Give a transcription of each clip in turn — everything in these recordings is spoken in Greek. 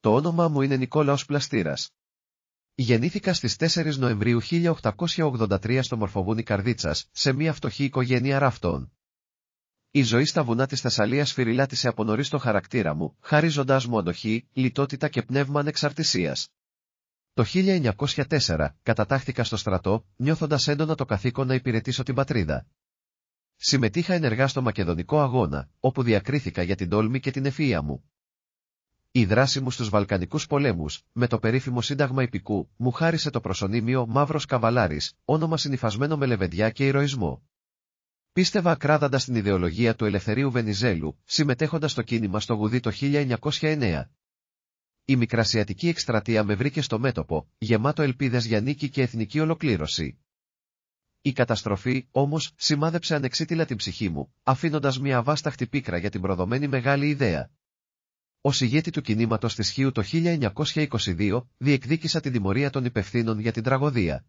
Το όνομα μου είναι Νικόλαος Πλαστήρας. Γεννήθηκα στις 4 Νοεμβρίου 1883 στο Μορφοβούνι Καρδίτσας, σε μια φτωχή οικογένεια ράφτων. Η ζωή στα βουνά της Θεσσαλίας φυριλάτησε από νωρίς το χαρακτήρα μου, χαρίζοντάς μου αντοχή, λιτότητα και πνεύμα ανεξαρτησίας. Το 1904 κατατάχθηκα στο στρατό, νιώθοντας έντονα το καθήκον να υπηρετήσω την πατρίδα. Συμμετείχα ενεργά στο Μακεδονικό Αγώνα, όπου διακρίθηκα για την τόλμη και την ευφυΐα μου. Η δράση μου στους Βαλκανικούς πολέμους, με το περίφημο Σύνταγμα Υπικού, μου χάρισε το προσωνύμιο Μαύρος Καβαλάρης, όνομα συνυφασμένο με λεβεντιά και ηρωισμό. Πίστευα ακράδαντα στην ιδεολογία του Ελευθερίου Βενιζέλου, συμμετέχοντας στο κίνημα στο Γουδί το 1909. Η Μικρασιατική Εκστρατεία με βρήκε στο μέτωπο, γεμάτο ελπίδες για νίκη και εθνική ολοκλήρωση. Η καταστροφή, όμως σημάδεψε ανεξίτηλα την ψυχή μου, αφήνοντας μια βάσταχτη πίκρα για την προδομένη μεγάλη ιδέα. Ως ηγέτη του κινήματος της Χίου το 1922, διεκδίκησα την τιμωρία των υπευθύνων για την τραγωδία.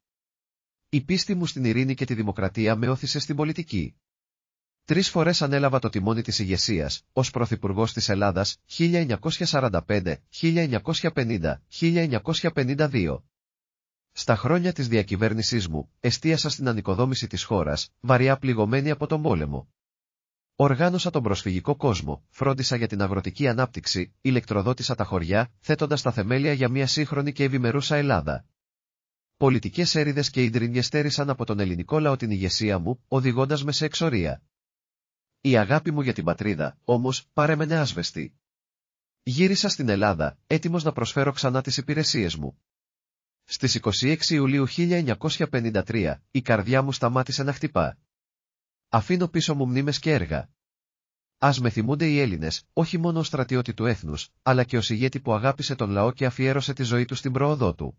Η πίστη μου στην ειρήνη και τη δημοκρατία με όθησε στην πολιτική. Τρεις φορές ανέλαβα το τιμόνι της ηγεσίας, ως πρωθυπουργός της Ελλάδας, 1945, 1950, 1952. Στα χρόνια της διακυβέρνησής μου, εστίασα στην ανοικοδόμηση της χώρας, βαριά πληγωμένη από τον πόλεμο. Οργάνωσα τον προσφυγικό κόσμο, φρόντισα για την αγροτική ανάπτυξη, ηλεκτροδότησα τα χωριά, θέτοντας τα θεμέλια για μια σύγχρονη και ευημερούσα Ελλάδα. Πολιτικές έρηδες και ιντρινιέ στέρισαν από τον ελληνικό λαό την ηγεσία μου, οδηγώντας με σε εξορία. Η αγάπη μου για την πατρίδα, όμως, παρέμενε άσβεστη. Γύρισα στην Ελλάδα, έτοιμος να προσφέρω ξανά τις υπηρεσίες μου. Στις 26 Ιουλίου 1953, η καρδιά μου σταμάτησε να χτυπά. Αφήνω πίσω μου μνήμες και έργα. Ας με θυμούνται οι Έλληνες, όχι μόνο ο στρατιώτη του έθνους, αλλά και ο ηγέτη που αγάπησε τον λαό και αφιέρωσε τη ζωή του στην πρόοδό του.